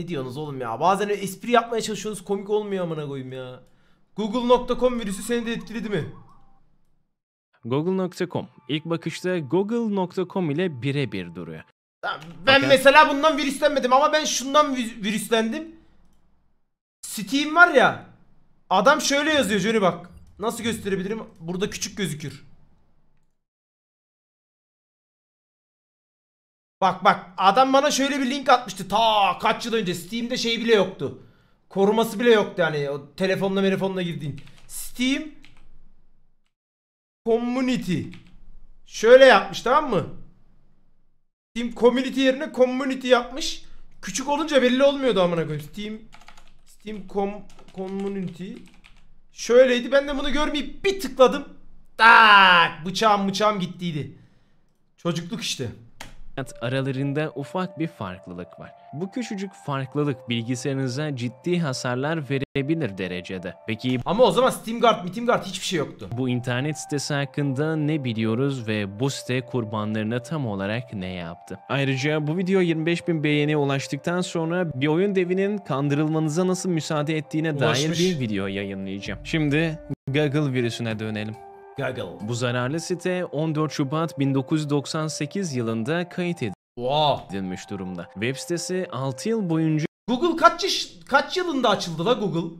Ne diyorsunuz oğlum ya? Bazen espri yapmaya çalışıyorsunuz komik olmuyor amına koyayım ya. Google.com virüsü seni de etkiledi mi? Google.com ilk bakışta Google.com ile birebir duruyor. Ben Fakat... mesela bundan virüslenmedim ama ben şundan virüslendim. Steam var ya. Adam şöyle yazıyor Johnny bak. Nasıl gösterebilirim? Burada küçük gözükür. Bak bak adam bana şöyle bir link atmıştı. Ta kaç yıl önce Steam'de şey bile yoktu. Koruması bile yoktu yani o telefonla telefonla girdiğin. Steam Community. Şöyle yapmış tamam mı? Steam Community yerine Community yapmış. Küçük olunca belli olmuyordu amına koyayım. Steam Steam com, Community. Şöyleydi ben de bunu görmeyip bir tıkladım. Tak bıçağım bıçağım gittiydi. Çocukluk işte. Fakat aralarında ufak bir farklılık var. Bu küçücük farklılık bilgisayarınıza ciddi hasarlar verebilir derecede. Peki Ama o zaman Steam Guard, Steam Guard hiçbir şey yoktu. bu internet sitesi hakkında ne biliyoruz ve bu site kurbanlarına tam olarak ne yaptı? Ayrıca bu video 25.000 beğeni ulaştıktan sonra bir oyun devinin kandırılmanıza nasıl müsaade ettiğine dair bir video yayınlayacağım. Şimdi Google virüsüne dönelim. Google. Bu zararlı site 14 Şubat 1998 yılında kayıt Wow. durumda. Web sitesi 6 yıl boyunca Google kaç yaş, kaç yılında açıldı la Google?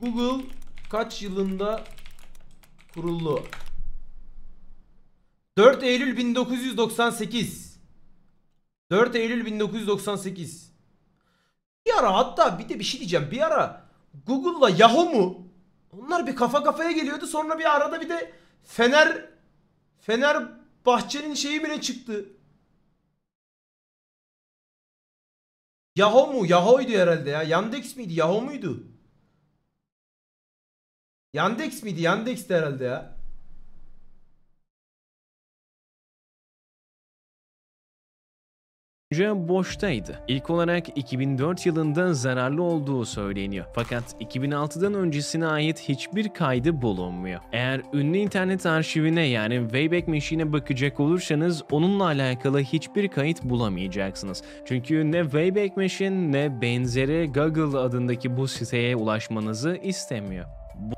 Google kaç yılında kuruldu? 4 Eylül 1998. 4 Eylül 1998. Bir ara hatta bir de bir şey diyeceğim. Bir ara Google'la Yahoo mu? Onlar bir kafa kafaya geliyordu. Sonra bir arada bir de Fener Fener Bahçe'nin şeyi bile çıktı. Yahoo mu? Yahoo'ydu herhalde ya. Yandex miydi? Yahoo muydu? Yandex miydi? Yandex'ti herhalde ya. Cevap boştaydı. İlk olarak 2004 yılında zararlı olduğu söyleniyor. Fakat 2006'dan öncesine ait hiçbir kaydı bulunmuyor. Eğer ünlü internet arşivine yani Wayback Machine'e bakacak olursanız onunla alakalı hiçbir kayıt bulamayacaksınız. Çünkü ne Wayback Machine ne benzeri Google adındaki bu siteye ulaşmanızı istemiyor.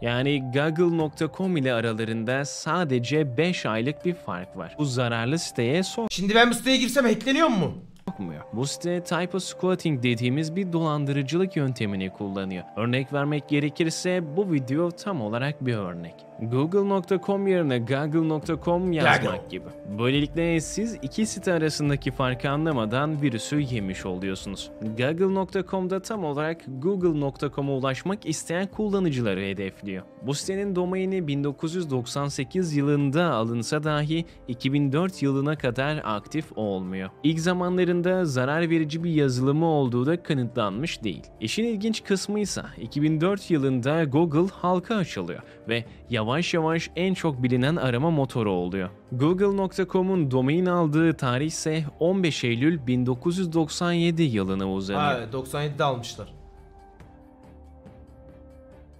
Yani Google.com ile aralarında sadece 5 aylık bir fark var. Bu zararlı siteye son... Şimdi ben bu siteye girsem hackleniyor mu? sokmuyor. Bu site of squatting dediğimiz bir dolandırıcılık yöntemini kullanıyor. Örnek vermek gerekirse bu video tam olarak bir örnek. Google.com yerine Google.com yazmak gibi. Böylelikle siz iki site arasındaki farkı anlamadan virüsü yemiş oluyorsunuz. Google.com'da tam olarak Google.com'a ulaşmak isteyen kullanıcıları hedefliyor. Bu sitenin domaini 1998 yılında alınsa dahi 2004 yılına kadar aktif olmuyor. İlk zamanlarında zarar verici bir yazılımı olduğu da kanıtlanmış değil. İşin ilginç kısmı ise 2004 yılında Google halka açılıyor ve yavaş yavaş yavaş en çok bilinen arama motoru oluyor. Google.com'un domain aldığı tarih ise 15 Eylül 1997 yılına uzanıyor. Ha, 97'de almışlar.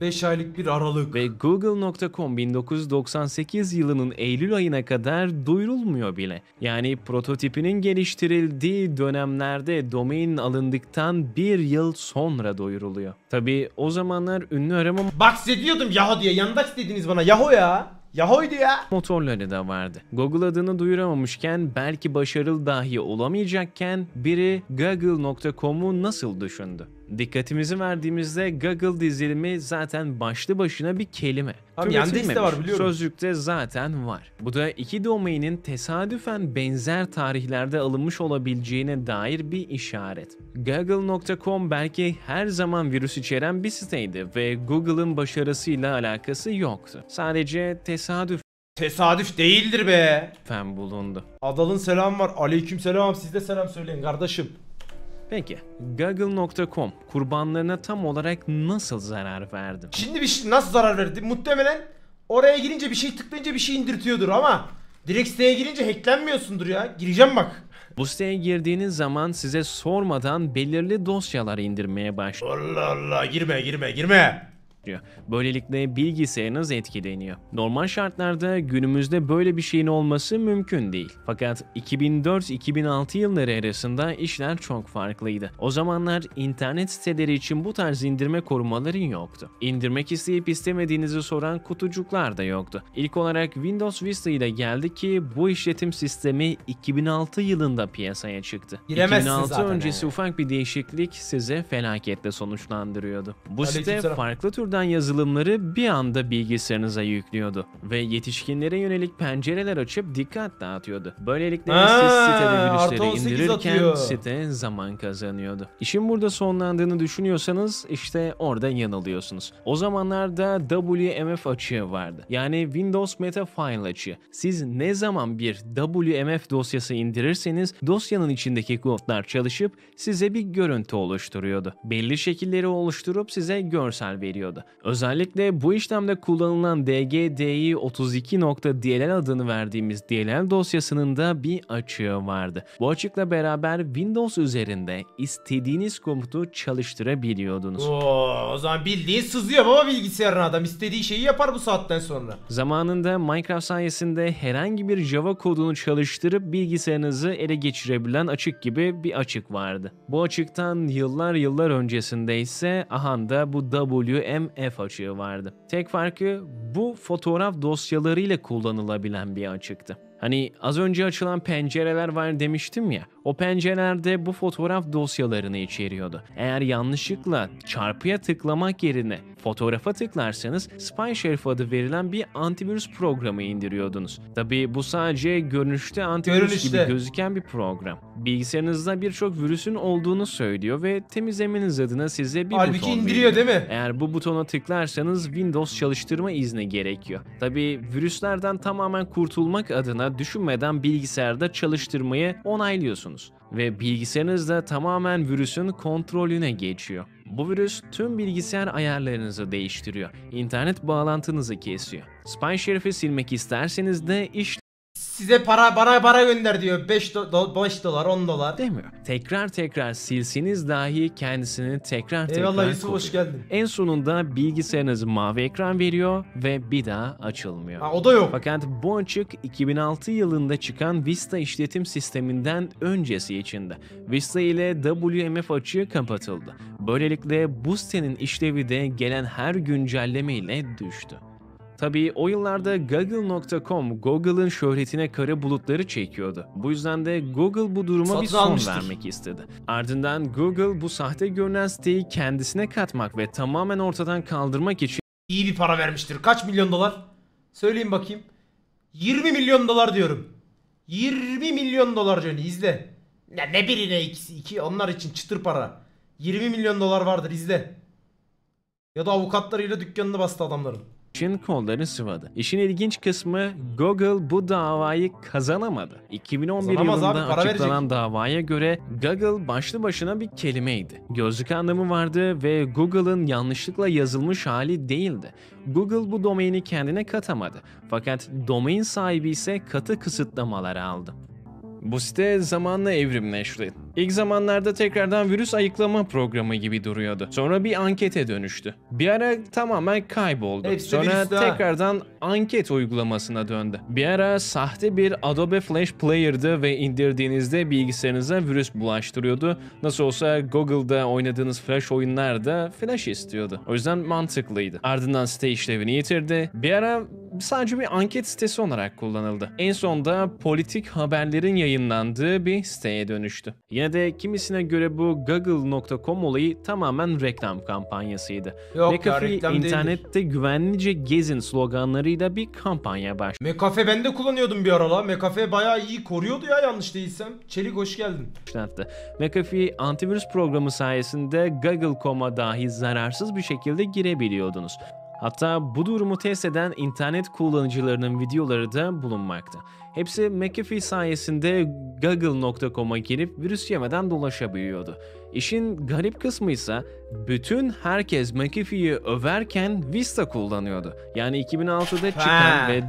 5 aylık bir aralık. Ve Google.com 1998 yılının Eylül ayına kadar duyurulmuyor bile. Yani prototipinin geliştirildiği dönemlerde domain alındıktan bir yıl sonra duyuruluyor. Tabi o zamanlar ünlü arama... Bak size diyordum Yahoo diye yandaş dediniz bana Yahoo ya. Yahoo'ydu ya. Motorları da vardı. Google adını duyuramamışken belki başarılı dahi olamayacakken biri Google.com'u nasıl düşündü? Dikkatimizi verdiğimizde Google dizilimi zaten başlı başına bir kelime. Abi Yandex var biliyorum. Sözlükte zaten var. Bu da iki domainin tesadüfen benzer tarihlerde alınmış olabileceğine dair bir işaret. Google.com belki her zaman virüs içeren bir siteydi ve Google'ın başarısıyla alakası yoktu. Sadece tesadüf Tesadüf değildir be. Fen bulundu. Adal'ın selam var. Aleyküm selam. Siz de selam söyleyin kardeşim. Peki, Google.com kurbanlarına tam olarak nasıl zarar verdi? Şimdi bir şey nasıl zarar verdi? Muhtemelen oraya girince bir şey tıklayınca bir şey indirtiyordur ama direkt siteye girince hacklenmiyorsundur ya. Gireceğim bak. Bu siteye girdiğiniz zaman size sormadan belirli dosyalar indirmeye başlıyor. Allah Allah girme girme girme başlıyor. Böylelikle bilgisayarınız etkileniyor. Normal şartlarda günümüzde böyle bir şeyin olması mümkün değil. Fakat 2004-2006 yılları arasında işler çok farklıydı. O zamanlar internet siteleri için bu tarz indirme korumaların yoktu. İndirmek isteyip istemediğinizi soran kutucuklar da yoktu. İlk olarak Windows Vista ile geldi ki bu işletim sistemi 2006 yılında piyasaya çıktı. Giremezsin 2006 öncesi yani. ufak bir değişiklik size felaketle sonuçlandırıyordu. Bu Aleyküm site farklı türden yüzden yazılımları bir anda bilgisayarınıza yüklüyordu ve yetişkinlere yönelik pencereler açıp dikkat dağıtıyordu. Böylelikle Aa, siz sitede virüsleri indirirken atıyor. site zaman kazanıyordu. İşin burada sonlandığını düşünüyorsanız işte orada yanılıyorsunuz. O zamanlarda WMF açığı vardı. Yani Windows Meta File açığı. Siz ne zaman bir WMF dosyası indirirseniz dosyanın içindeki kodlar çalışıp size bir görüntü oluşturuyordu. Belli şekilleri oluşturup size görsel veriyordu. Özellikle bu işlemde kullanılan DGDI 32.dll adını verdiğimiz DLL dosyasının da bir açığı vardı. Bu açıkla beraber Windows üzerinde istediğiniz komutu çalıştırabiliyordunuz. Oo, o zaman bildiğin sızıyor baba bilgisayarın adam istediği şeyi yapar bu saatten sonra. Zamanında Minecraft sayesinde herhangi bir Java kodunu çalıştırıp bilgisayarınızı ele geçirebilen açık gibi bir açık vardı. Bu açıktan yıllar yıllar öncesinde ise ahanda bu WM f açığı vardı. Tek farkı bu fotoğraf dosyalarıyla kullanılabilen bir açıktı. Hani az önce açılan pencereler var demiştim ya. O pencerelerde bu fotoğraf dosyalarını içeriyordu. Eğer yanlışlıkla çarpıya tıklamak yerine fotoğrafa tıklarsanız Spy Sheriff adı verilen bir antivirüs programı indiriyordunuz. Tabi bu sadece görünüşte antivirüs görünüşte. gibi gözüken bir program. Bilgisayarınızda birçok virüsün olduğunu söylüyor ve temizlemeniz adına size bir Halbuki buton indiriyor veriyor. değil mi? Eğer bu butona tıklarsanız Windows çalıştırma izni gerekiyor. Tabi virüslerden tamamen kurtulmak adına düşünmeden bilgisayarda çalıştırmayı onaylıyorsunuz oluyorsunuz ve bilgisayarınız da tamamen virüsün kontrolüne geçiyor. Bu virüs tüm bilgisayar ayarlarınızı değiştiriyor, internet bağlantınızı kesiyor. Spy silmek isterseniz de iş size para para para gönder diyor. 5 do, 5 dolar, 10 dolar. Demiyor. Tekrar tekrar silsiniz dahi kendisini tekrar tekrar Eyvallah Yusuf hoş geldin. En sonunda bilgisayarınız mavi ekran veriyor ve bir daha açılmıyor. Ha, o da yok. Fakat bu açık 2006 yılında çıkan Vista işletim sisteminden öncesi içinde. Vista ile WMF açığı kapatıldı. Böylelikle bu sitenin işlevi de gelen her güncelleme ile düştü. Tabii o yıllarda Google.com Google'ın şöhretine kara bulutları çekiyordu. Bu yüzden de Google bu duruma Satın bir son almıştır. vermek istedi. Ardından Google bu sahte görünen siteyi kendisine katmak ve tamamen ortadan kaldırmak için iyi bir para vermiştir. Kaç milyon dolar? Söyleyin bakayım. 20 milyon dolar diyorum. 20 milyon dolar Johnny izle. Ya ne biri ne ikisi. iki onlar için çıtır para. 20 milyon dolar vardır izle. Ya da avukatlarıyla dükkanını bastı adamların için kollarını sıvadı. İşin ilginç kısmı Google bu davayı kazanamadı. 2011 Kazanamaz yılında abi, açıklanan verecek. davaya göre Google başlı başına bir kelimeydi. Gözlük anlamı vardı ve Google'ın yanlışlıkla yazılmış hali değildi. Google bu domaini kendine katamadı. Fakat domain sahibi ise katı kısıtlamaları aldı. Bu site zamanla evrimleşti. İlk zamanlarda tekrardan virüs ayıklama programı gibi duruyordu. Sonra bir ankete dönüştü. Bir ara tamamen kayboldu. Hepsi Sonra virüs daha. tekrardan anket uygulamasına döndü. Bir ara sahte bir Adobe Flash Player'dı ve indirdiğinizde bilgisayarınıza virüs bulaştırıyordu. Nasıl olsa Google'da oynadığınız Flash oyunlarda Flash istiyordu. O yüzden mantıklıydı. Ardından site işlevini yitirdi. Bir ara sadece bir anket sitesi olarak kullanıldı. En sonda politik haberlerin yayınlandığı bir siteye dönüştü. Yine Yine de kimisine göre bu Google.com olayı tamamen reklam kampanyasıydı. Yok McAfee ya, reklam internette değildir. güvenlice gezin sloganlarıyla bir kampanya başladı. McAfee ben de kullanıyordum bir ara la. McAfee bayağı iyi koruyordu ya yanlış değilsem. Çelik hoş geldin. Başlattı. McAfee antivirüs programı sayesinde Google.com'a dahi zararsız bir şekilde girebiliyordunuz. Hatta bu durumu test eden internet kullanıcılarının videoları da bulunmakta. Hepsi McAfee sayesinde Google.com'a girip virüs yemeden dolaşabiliyordu. İşin garip kısmı ise bütün herkes McAfee'yi överken Vista kullanıyordu. Yani 2006'da çıkan ve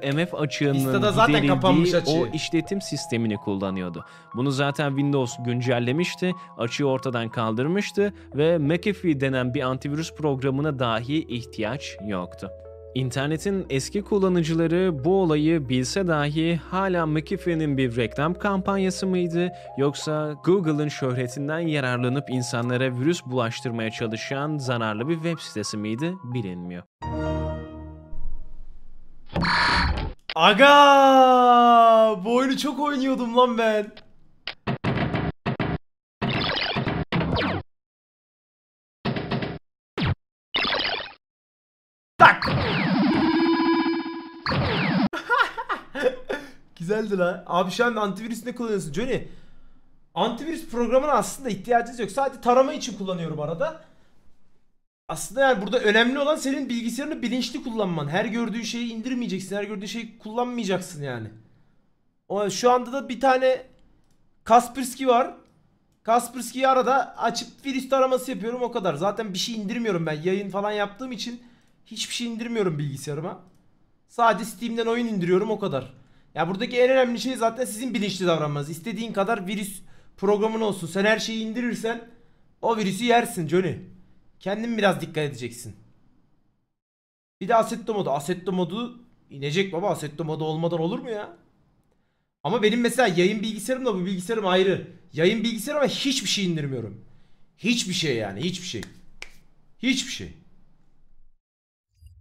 WMF açığının giderildiği o işletim sistemini kullanıyordu. Bunu zaten Windows güncellemişti, açığı ortadan kaldırmıştı ve McAfee denen bir antivirüs programına dahi ihtiyaç yoktu. İnternetin eski kullanıcıları bu olayı bilse dahi hala McAfee'nin bir reklam kampanyası mıydı yoksa Google'ın şöhretinden yararlanıp insanlara virüs bulaştırmaya çalışan zararlı bir web sitesi miydi bilinmiyor. Aga! Bu oyunu çok oynuyordum lan ben. Güzeldi la. Abi şu an antivirüs ne kullanıyorsun Johnny? Antivirüs programına aslında ihtiyacınız yok. Sadece tarama için kullanıyorum arada. Aslında yani burada önemli olan senin bilgisayarını bilinçli kullanman. Her gördüğün şeyi indirmeyeceksin. Her gördüğün şeyi kullanmayacaksın yani. O şu anda da bir tane Kaspersky var. Kaspersky'yi arada açıp virüs taraması yapıyorum o kadar. Zaten bir şey indirmiyorum ben. Yayın falan yaptığım için hiçbir şey indirmiyorum bilgisayarıma. Sadece Steam'den oyun indiriyorum o kadar. Ya buradaki en önemli şey zaten sizin bilinçli davranmanız. İstediğin kadar virüs programın olsun. Sen her şeyi indirirsen o virüsü yersin Johnny. Kendin biraz dikkat edeceksin. Bir de Assetto modu. Assetto modu inecek baba. Assetto modu olmadan olur mu ya? Ama benim mesela yayın bilgisayarımla bu bilgisayarım ayrı. Yayın bilgisayarıma hiçbir şey indirmiyorum. Hiçbir şey yani hiçbir şey. Hiçbir şey.